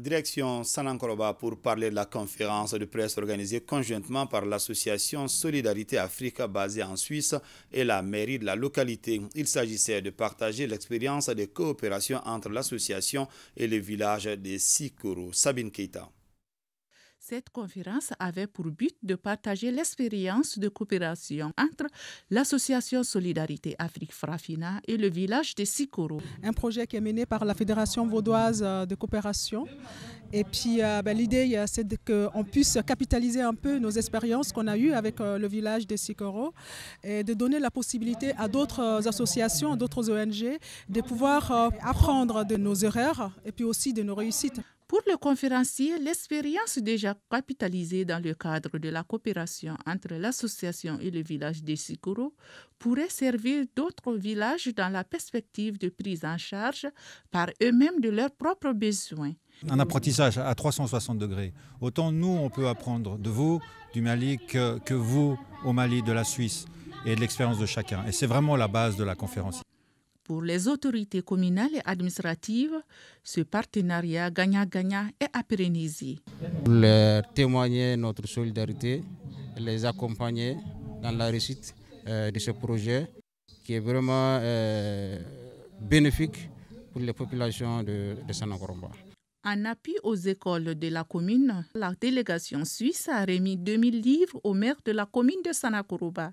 Direction Sanankoroba pour parler de la conférence de presse organisée conjointement par l'association Solidarité Afrique basée en Suisse et la mairie de la localité. Il s'agissait de partager l'expérience des coopérations entre l'association et le village de Sikoro. Sabine Keita. Cette conférence avait pour but de partager l'expérience de coopération entre l'association Solidarité Afrique Frafina et le village de Sikoro. Un projet qui est mené par la Fédération vaudoise euh, de coopération. Et puis euh, ben, l'idée, euh, c'est qu'on puisse capitaliser un peu nos expériences qu'on a eues avec le village de Sikoro et de donner la possibilité à d'autres associations, d'autres ONG de pouvoir apprendre de nos erreurs et puis aussi de nos réussites. Pour le conférencier, l'expérience déjà capitalisée dans le cadre de la coopération entre l'association et le village de Sikoro pourrait servir d'autres villages dans la perspective de prise en charge par eux-mêmes de leurs propres besoins. Un apprentissage à 360 degrés. Autant nous, on peut apprendre de vous, du Mali, que, vous au Mali, de la Suisse et de l'expérience de chacun. Et c'est vraiment la base de la conférence. Pour les autorités communales et administratives, ce partenariat gagnant-gagnant est à pérenniser. Leur témoigner notre solidarité, les accompagner dans la réussite euh, de ce projet qui est vraiment euh, bénéfique pour les populations de, de En appui aux écoles de la commune, la délégation suisse a remis 2000 livres au maire de la commune de Sanakoroba